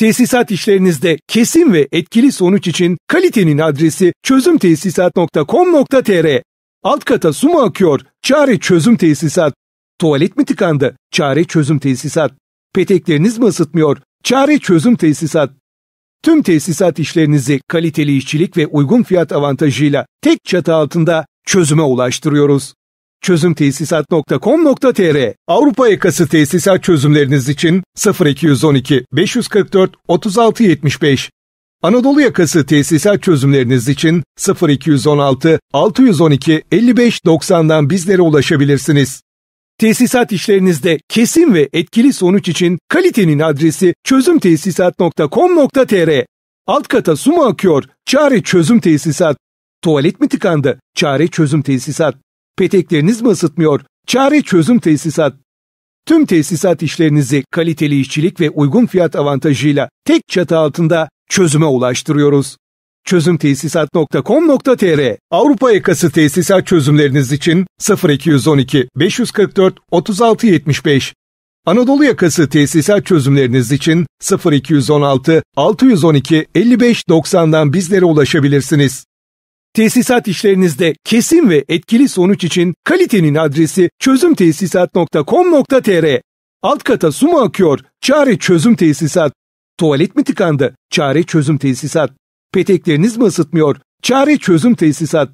Tesisat işlerinizde kesin ve etkili sonuç için kalitenin adresi çözümtesisat.com.tr. Alt kata su mu akıyor? Çare çözüm tesisat. Tuvalet mi tıkandı? Çare çözüm tesisat. Petekleriniz mi ısıtmıyor? Çare çözüm tesisat. Tüm tesisat işlerinizi kaliteli işçilik ve uygun fiyat avantajıyla tek çatı altında çözüme ulaştırıyoruz çözümtesisat.com.tr Avrupa yakası tesisat çözümleriniz için 0212 544 3675 Anadolu yakası tesisat çözümleriniz için 0216 612 55 90'dan bizlere ulaşabilirsiniz. Tesisat işlerinizde kesin ve etkili sonuç için kalitenin adresi çözümtesisat.com.tr Alt kata su mu akıyor? Çare çözüm tesisat. Tuvalet mi tıkandı? Çare çözüm tesisat. Petekleriniz mi ısıtmıyor? Çare çözüm tesisat. Tüm tesisat işlerinizi kaliteli işçilik ve uygun fiyat avantajıyla tek çatı altında çözüme ulaştırıyoruz. Çözümtesisat.com.tr Avrupa yakası tesisat çözümleriniz için 0212 544 3675 Anadolu yakası tesisat çözümleriniz için 0216 612 5590'dan bizlere ulaşabilirsiniz. Tesisat işlerinizde kesin ve etkili sonuç için kalitenin adresi çözümtesisat.com.tr Alt kata su mu akıyor? Çare çözüm tesisat. Tuvalet mi tıkandı? Çare çözüm tesisat. Petekleriniz mi ısıtmıyor? Çare çözüm tesisat.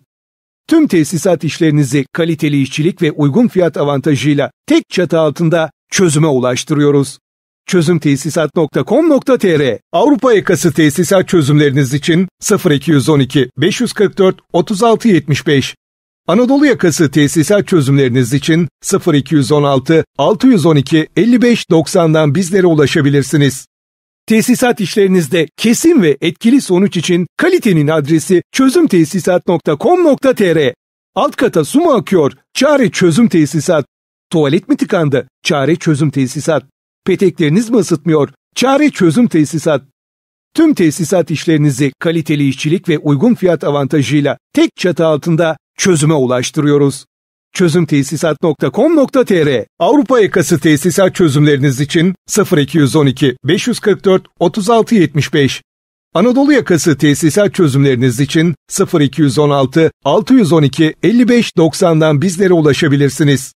Tüm tesisat işlerinizi kaliteli işçilik ve uygun fiyat avantajıyla tek çatı altında çözüme ulaştırıyoruz çözümtesisat.com.tr Avrupa yakası tesisat çözümleriniz için 0212 544 3675 Anadolu yakası tesisat çözümleriniz için 0216 612 55 90'dan bizlere ulaşabilirsiniz. Tesisat işlerinizde kesin ve etkili sonuç için kalitenin adresi çözümtesisat.com.tr Alt kata su mu akıyor? Çare çözüm tesisat. Tuvalet mi tıkandı? Çare çözüm tesisat. Petekleriniz mi ısıtmıyor? Çare çözüm tesisat. Tüm tesisat işlerinizi kaliteli işçilik ve uygun fiyat avantajıyla tek çatı altında çözüme ulaştırıyoruz. Çözümtesisat.com.tr Avrupa yakası tesisat çözümleriniz için 0212 544 3675 Anadolu yakası tesisat çözümleriniz için 0216 612 5590'dan bizlere ulaşabilirsiniz.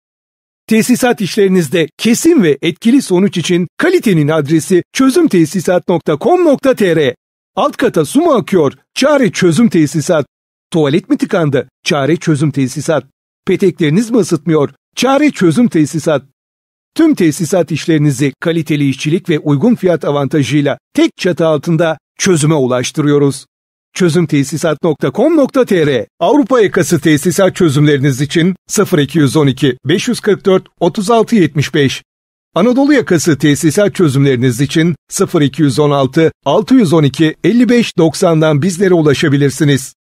Tesisat işlerinizde kesin ve etkili sonuç için kalitenin adresi çözümtesisat.com.tr Alt kata su mu akıyor? Çare çözüm tesisat. Tuvalet mi tıkandı? Çare çözüm tesisat. Petekleriniz mi ısıtmıyor? Çare çözüm tesisat. Tüm tesisat işlerinizi kaliteli işçilik ve uygun fiyat avantajıyla tek çatı altında çözüme ulaştırıyoruz çözümtesisat.com.tr Avrupa yakası tesisat çözümleriniz için 0212 544 3675 Anadolu yakası tesisat çözümleriniz için 0216 612 5590'dan bizlere ulaşabilirsiniz.